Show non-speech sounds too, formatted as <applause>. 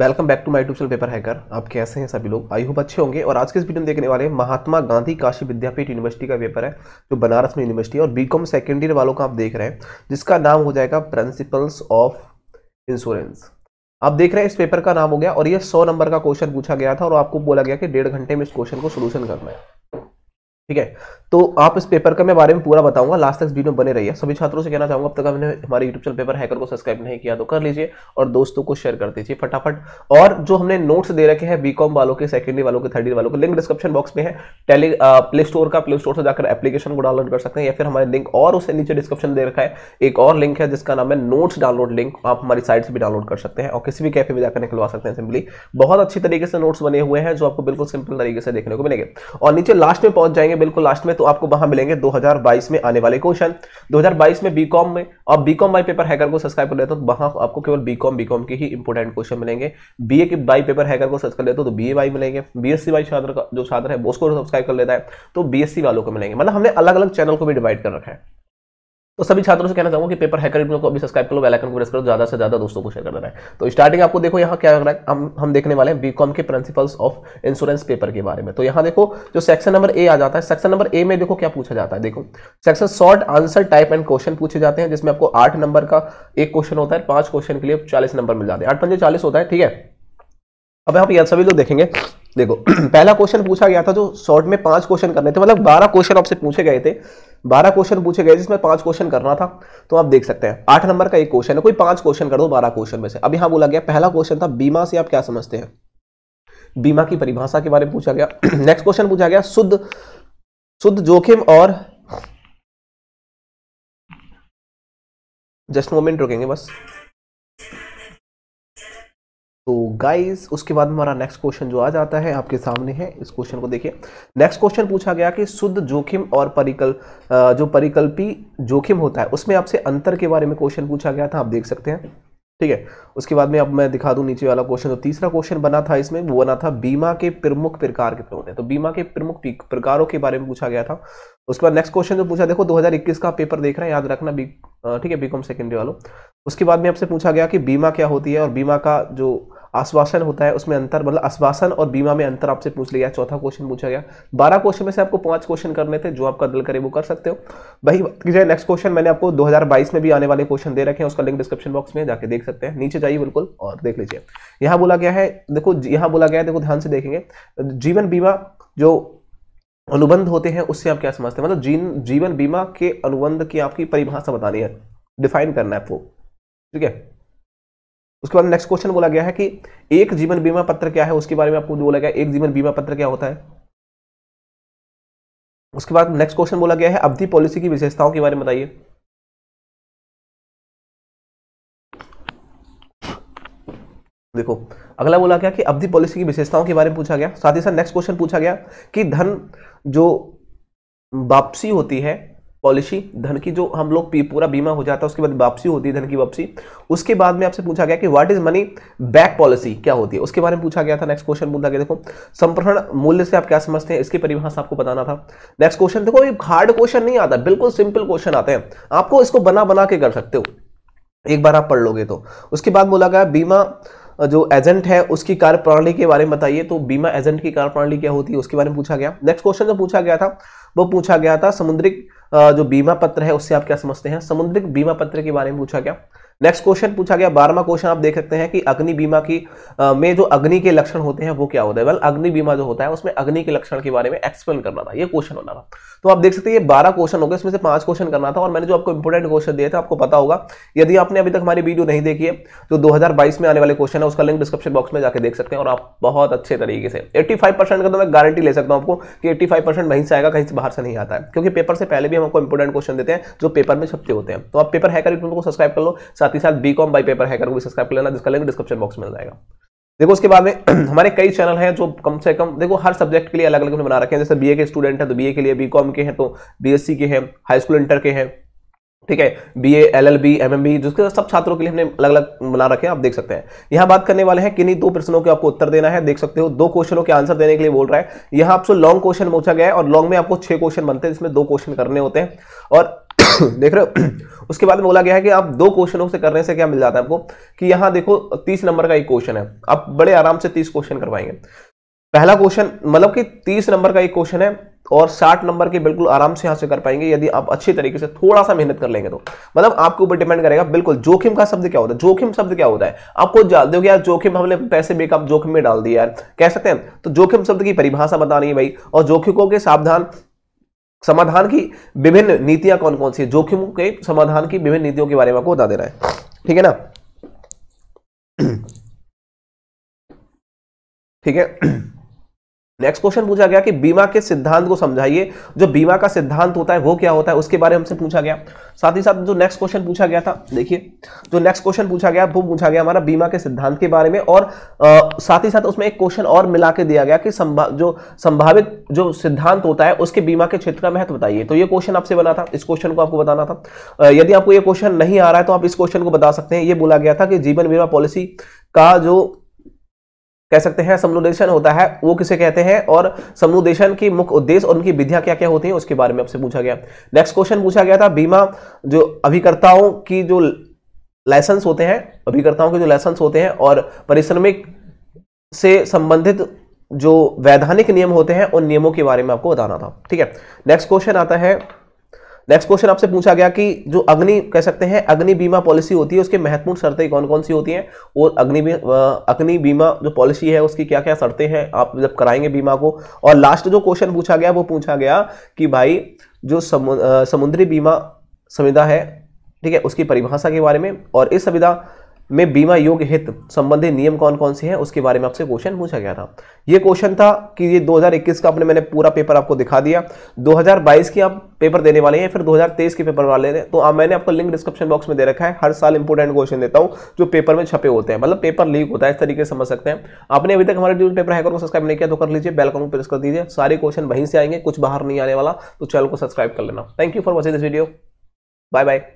welcome back to my tube paper hacker आप कैसे हैं सभी लोग आई होप अच्छे होंगे और आज के इस वीडियो में देखने वाले महात्मा गांधी काशी विद्यापीठ यूनिवर्सिटी का पेपर है जो बनारस में यूनिवर्सिटी और बीकॉम सेकेंड ईयर वालों का आप देख रहे हैं जिसका नाम हो जाएगा प्रिंसिपल्स ऑफ इंश्योरेंस आप देख रहे हैं इस पेपर का नाम हो गया और यह सौ नंबर का क्वेश्चन पूछा गया था और आपको बोला गया कि डेढ़ घंटे में इस क्वेश्चन को सोल्यूशन करना है ठीक है तो आप इस पेपर का मैं बारे में पूरा बताऊंगा लास्ट तक वीडियो बने रहिए सभी छात्रों से कहना चाहूंगा अब तक हमने हमारे यूट्यूब चैनल पेपर हैकर को सब्सक्राइब नहीं किया तो कर लीजिए और दोस्तों को शेयर कर दीजिए फटाफट और जो हमने नोट्स दे रखे हैं बीकॉम वालों के सेकेंडरी वालों के थर्ड वालों के लिंक डिस्क्रिप्शन बॉक्स में है टेली प्ले स्टोर का प्ले स्टोर से जाकर एप्लीकेशन को डाउनलोड कर सकते हैं या फिर हमारे लिंक और उससे नीचे डिस्क्रिप्शन दे रखा है एक और लिंक है जिसका नाम है नोट्स डाउनलोड लिंक आप हमारी साइट से भी डाउनलोड कर सकते हैं और किसी भी कैफे में जाकर निकलवा सकते हैं सिंपली बहुत अच्छी तरीके से नोट्स बने हुए हैं जो आपको बिल्कुल सिंपल तरीके से देखने को मिलेंगे और नीचे लास्ट में पहुंच जाएंगे देंगे बिल्कुल लास्ट में तो आपको वहां मिलेंगे 2022 में आने वाले क्वेश्चन 2022 में बीकॉम में और बीकॉम बाई पेपर हैकर को सब्सक्राइब कर लेते हो तो वहां आपको केवल बीकॉम बीकॉम के ही इंपोर्टेंट क्वेश्चन मिलेंगे बीए के बाई पेपर हैकर को सब्सक्राइब कर लेते हो तो बीए बाई मिलेंगे बीएससी बाई छात्र का जो छात्र है उसको सब्सक्राइब कर लेता है तो बीएससी वालों को मिलेंगे मतलब हमने अलग अलग चैनल को भी डिवाइड कर रखा है तो सभी छात्रों से कहना चाहूँगा कि पेपर हैकर को अभी सब्सक्राइब करो बेलाइकन को प्रेस करो ज़्यादा से ज़्यादा दोस्तों को शेयर कर देना है तो स्टार्टिंग आपको देखो यहाँ क्या लग रहा है हम हम देखने वाले हैं बीकॉम के प्रिंसिपल्स ऑफ इंश्योरेंस पेपर के बारे में तो यहाँ देखो जो सेक्शन नंबर ए आ जाता है सेक्शन नंबर ए में देखो क्या पूछा जाता है देखो section short answer type and question पूछे जाते हैं जिसमें आपको आठ नंबर का एक क्वेश्चन होता है पांच क्वेश्चन के लिए चालीस नंबर मिल जाते हैं आठ पंजे चालीस होता है ठीक है अब आप यह सभी लोग देखेंगे देखो <clears throat> पहला क्वेश्चन पूछा गया था जो शॉर्ट में पांच क्वेश्चन करने थे मतलब बारह क्वेश्चन आपसे पूछे गए थे बारह क्वेश्चन पूछे गए जिसमें पांच क्वेश्चन करना था तो आप देख सकते हैं आठ नंबर का एक क्वेश्चन है कोई पांच क्वेश्चन कर दो बारह क्वेश्चन में से अब यहां बोला गया पहला क्वेश्चन था बीमा से आप क्या समझते हैं बीमा की परिभाषा के बारे में पूछा गया नेक्स्ट <clears throat> क्वेश्चन पूछा गया शुद्ध शुद्ध जोखिम और जस्ट मोमेंट रुकेंगे बस तो गाइस उसके बाद हमारा नेक्स्ट क्वेश्चन जो आ जाता है आपके सामने है इस क्वेश्चन को देखिए नेक्स्ट क्वेश्चन पूछा गया कि शुद्ध जोखिम और परिकल जो परिकल्पी जोखिम होता है उसमें आपसे अंतर के बारे में क्वेश्चन पूछा गया था आप देख सकते हैं ठीक है उसके बाद में अब मैं दिखा दूं नीचे वाला क्वेश्चन तो तीसरा क्वेश्चन बना था इसमें वो बना था बीमा के प्रमुख प्रकार के होते हैं तो बीमा के प्रमुख प्रकारों के बारे में पूछा गया था उसके बाद नेक्स्ट क्वेश्चन जो पूछा देखो 2021 का पेपर देख रहे हैं याद रखना बी ठीक है बीकॉम सेकेंडरी वालों उसके बाद में आपसे पूछा गया कि बीमा क्या होती है और बीमा का जो आश्वासन होता है उसमें अंतर मतलब आश्वासन और बीमा में अंतर आपसे पूछ लिया चौथा क्वेश्चन पूछा गया बारह क्वेश्चन में से आपको पांच क्वेश्चन करने थे जो आपका दिल करे वो कर सकते हो वही बात नेक्स्ट क्वेश्चन मैंने आपको 2022 में भी आने वाले क्वेश्चन दे रखे हैं उसका लिंक डिस्क्रिप्शन बॉक्स में जाके देख सकते हैं नीचे जाइए बिल्कुल और देख लीजिए यहाँ बोला गया है देखो यहाँ बोला गया है देखो ध्यान से देखेंगे जीवन बीमा जो अनुबंध होते हैं उससे आप क्या समझते हैं मतलब जीन जीवन बीमा के अनुबंध की आपकी परिभाषा बतानी है डिफाइन करना है आपको ठीक है उसके बाद नेक्स्ट क्वेश्चन बोला गया है कि एक जीवन बीमा पत्र क्या है उसके बारे में आपको बोला गया एक जीवन बीमा पत्र क्या होता है उसके बाद नेक्स्ट क्वेश्चन बोला गया है अवधि पॉलिसी की विशेषताओं के बारे में बताइए देखो अगला बोला गया कि अवधि पॉलिसी की विशेषताओं के बारे में पूछा गया साथ ही साथ नेक्स्ट क्वेश्चन पूछा गया कि धन जो वापसी होती है पॉलिसी धन की जो हम लोग पूरा बीमा हो जाता है उसके बाद वापसी होती है धन की वापसी उसके बाद में आपसे पूछा गया कि what is money back policy क्या होती है उसके बारे में पूछा गया था नेक्स्ट क्वेश्चन पूछा गया देखो संप्रहण मूल्य से आप क्या समझते हैं इसकी परिभाषा आपको बताना था नेक्स्ट क्वेश्चन देखो ये हार्ड क्वेश्चन नहीं आता बिल्कुल सिंपल क्वेश्चन आते हैं आपको इसको बना बना के कर सकते हो एक बार आप पढ़ लोगे तो उसके बाद बोला गया बीमा जो एजेंट है उसकी कार्य प्रणाली के बारे में बताइए तो बीमा एजेंट की कार्य प्रणाली क्या होती है उसके बारे में पूछा गया नेक्स्ट क्वेश्चन जो पूछा गया था वो पूछा गया था समुद्री जो बीमा पत्र है उससे आप क्या समझते हैं समुद्रिक बीमा पत्र के बारे में पूछा गया नेक्स्ट क्वेश्चन पूछा गया बारहवा क्वेश्चन आप देख सकते हैं कि अग्नि बीमा की आ, में जो अग्नि के लक्षण होते हैं वो क्या होता है वेल अग्नि बीमा जो होता है उसमें अग्नि के लक्षण के बारे में एक्सप्लेन करना था ये क्वेश्चन होना था तो आप देख सकते हैं ये बारह क्वेश्चन हो गए इसमें से पांच क्वेश्चन करना था और मैंने जो आपको इंपोर्टेंट क्वेश्चन दिए थे आपको पता होगा यदि आपने अभी तक हमारी वीडियो नहीं देखी है जो तो दो में आने वाले क्वेश्चन है उसका लिंक डिस्क्रिप्शन बॉक्स में जाकर देख सकते हैं और आप बहुत अच्छे तरीके से एट्टी का तो मैं गारंटी ले सकता हूँ आपको कि एट्टी वहीं से आएगा कहीं से बाहर से नहीं आता है क्योंकि पेपर से पहले भी हम आपको इंपोर्टेंट क्वेश्चन देते हैं जो पेपर में छपते होते हैं तो आप पेपर है को सब्सक्राइब कर लो साथ ही साथ B Com by paper hacker को भी सब्सक्राइब कर लेना जिसका लिंक डिस्क्रिप्शन बॉक्स में मिल जाएगा देखो उसके बाद में <clears throat> हमारे कई चैनल हैं जो कम से कम देखो हर सब्जेक्ट के लिए अलग अलग हमने बना रखे हैं जैसे बीए के स्टूडेंट हैं तो बीए के लिए बीकॉम के हैं तो बीएससी के हैं हाई स्कूल इंटर के हैं ठीक है B A L L B M M B जिसके सब छात्रों के लिए हमने अलग अलग बना रखे हैं आप देख सकते हैं यहाँ बात करने वाले हैं किन्हीं दो प्रश्नों के आपको उत्तर देना है देख सकते हो दो क्वेश्चनों के आंसर देने के लिए बोल रहा है यहां आपसे लॉन्ग क्वेश्चन पूछा गया है और लॉन्ग में आपको छह क्वेश्चन बनते हैं जिसमें दो क्वेश्चन करने होते हैं और <coughs> देख रहे हो <coughs> उसके बाद में बोला गया है कि आप दो क्वेश्चनों से करने से क्या मिल जाता है आपको कि यहाँ देखो तीस नंबर का एक क्वेश्चन है आप बड़े आराम से तीस क्वेश्चन करवाएंगे पहला क्वेश्चन मतलब कि तीस नंबर का एक क्वेश्चन है और 60 नंबर के बिल्कुल आराम से यहां से कर पाएंगे यदि आप अच्छे तरीके से थोड़ा सा मेहनत कर लेंगे तो मतलब आपके ऊपर डिपेंड करेगा बिल्कुल जोखिम का शब्द क्या होता है जोखिम शब्द क्या होता है आपको जान दो यार जोखिम हमने पैसे बेकअप जोखिम में डाल दिया यार कह सकते हैं तो जोखिम शब्द की परिभाषा बतानी है भाई और जोखिमों के सावधान समाधान की विभिन्न नीतियां कौन कौन सी है जोखिमों के समाधान की विभिन्न नीतियों के बारे में आपको बता देना है ठीक है ना <clears throat> ठीक है <clears throat> नेक्स्ट क्वेश्चन पूछा गया कि बीमा के सिद्धांत को समझाइए जो बीमा का सिद्धांत होता है वो क्या होता है उसके बारे में हमसे पूछा गया साथ ही साथ जो नेक्स्ट क्वेश्चन पूछा गया था देखिए जो नेक्स्ट क्वेश्चन पूछा गया वो पूछा गया हमारा बीमा के सिद्धांत के बारे में और आ, साथ ही साथ उसमें एक क्वेश्चन और मिला के दिया गया कि संभा, जो संभावित जो सिद्धांत होता है उसके बीमा के क्षेत्र का महत्व बताइए तो ये क्वेश्चन आपसे बना था इस क्वेश्चन को आपको बताना था यदि आपको ये क्वेश्चन नहीं आ रहा है तो आप इस क्वेश्चन को बता सकते हैं ये बोला गया था कि जीवन बीमा पॉलिसी का जो कह सकते हैं समुदेशन होता है वो किसे कहते हैं और समुदेशन की मुख्य उद्देश्य और उनकी विधियां क्या क्या होती हैं उसके बारे में आपसे पूछा गया नेक्स्ट क्वेश्चन पूछा गया था बीमा जो अभिकर्ताओं की जो लाइसेंस होते हैं अभिकर्ताओं के जो लाइसेंस होते हैं और परिश्रमिक से संबंधित जो वैधानिक नियम होते हैं उन नियमों के बारे में आपको बताना था ठीक है नेक्स्ट क्वेश्चन आता है नेक्स्ट क्वेश्चन आपसे पूछा गया कि जो अग्नि कह सकते हैं अग्नि बीमा पॉलिसी होती है उसके महत्वपूर्ण शर्तें कौन कौन सी होती हैं और अग्नि अग्नि बीमा जो पॉलिसी है उसकी क्या क्या शर्तें हैं आप जब कराएंगे बीमा को और लास्ट जो क्वेश्चन पूछा गया वो पूछा गया कि भाई जो समुद्री बीमा संविधा है ठीक है उसकी परिभाषा के बारे में और इस संविधा में बीमा योग्य हित संबंधी नियम कौन कौन से हैं उसके बारे में आपसे क्वेश्चन पूछा गया था ये क्वेश्चन था कि ये 2021 का अपने मैंने पूरा पेपर आपको दिखा दिया 2022 की आप पेपर देने वाले हैं फिर 2023 के पेपर वाले हैं तो आ, मैंने आपको लिंक डिस्क्रिप्शन बॉक्स में दे रखा है हर साल इंपोर्टेंट क्वेश्चन देता हूँ जो पेपर में छपे होते हैं मतलब पेपर लीक होता है इस तरीके से समझ सकते हैं आपने अभी तक हमारे न्यूज पेपर हैकर को सब्सक्राइब नहीं किया तो कर लीजिए बेलकॉन को प्रेस कर दीजिए सारे क्वेश्चन वहीं से आएंगे कुछ बाहर नहीं आने वाला तो चैनल को सब्सक्राइब कर लेना thank you for watching this video bye bye